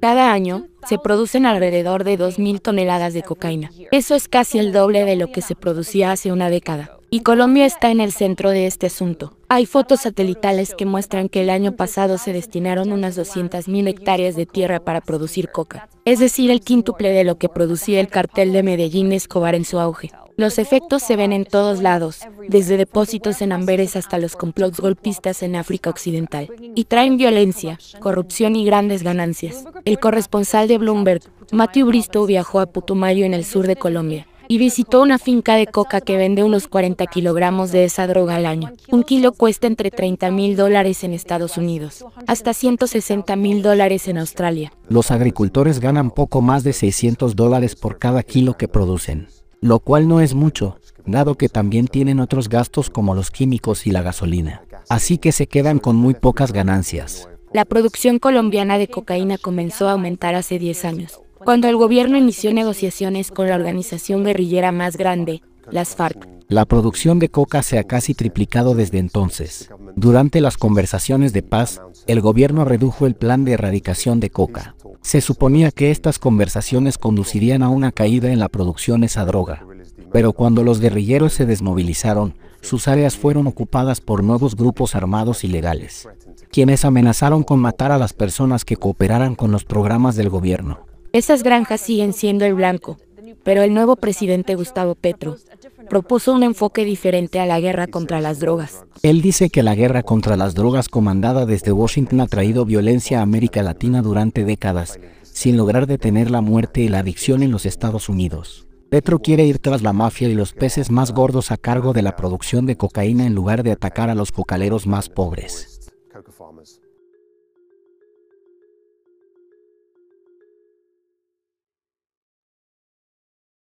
Cada año se producen alrededor de 2.000 toneladas de cocaína. Eso es casi el doble de lo que se producía hace una década. Y Colombia está en el centro de este asunto. Hay fotos satelitales que muestran que el año pasado se destinaron unas 200.000 hectáreas de tierra para producir coca, es decir, el quíntuple de lo que producía el cartel de Medellín Escobar en su auge. Los efectos se ven en todos lados, desde depósitos en Amberes hasta los complots golpistas en África Occidental, y traen violencia, corrupción y grandes ganancias. El corresponsal de Bloomberg, Matthew Bristow, viajó a Putumayo en el sur de Colombia y visitó una finca de coca que vende unos 40 kilogramos de esa droga al año. Un kilo cuesta entre 30 mil dólares en Estados Unidos, hasta 160 mil dólares en Australia. Los agricultores ganan poco más de 600 dólares por cada kilo que producen lo cual no es mucho, dado que también tienen otros gastos como los químicos y la gasolina. Así que se quedan con muy pocas ganancias. La producción colombiana de cocaína comenzó a aumentar hace 10 años, cuando el gobierno inició negociaciones con la organización guerrillera más grande, las FARC. La producción de coca se ha casi triplicado desde entonces. Durante las conversaciones de paz, el gobierno redujo el plan de erradicación de coca. Se suponía que estas conversaciones conducirían a una caída en la producción de esa droga. Pero cuando los guerrilleros se desmovilizaron, sus áreas fueron ocupadas por nuevos grupos armados ilegales, quienes amenazaron con matar a las personas que cooperaran con los programas del gobierno. Esas granjas siguen siendo el blanco, pero el nuevo presidente Gustavo Petro propuso un enfoque diferente a la guerra contra las drogas. Él dice que la guerra contra las drogas comandada desde Washington ha traído violencia a América Latina durante décadas, sin lograr detener la muerte y la adicción en los Estados Unidos. Petro quiere ir tras la mafia y los peces más gordos a cargo de la producción de cocaína en lugar de atacar a los cocaleros más pobres.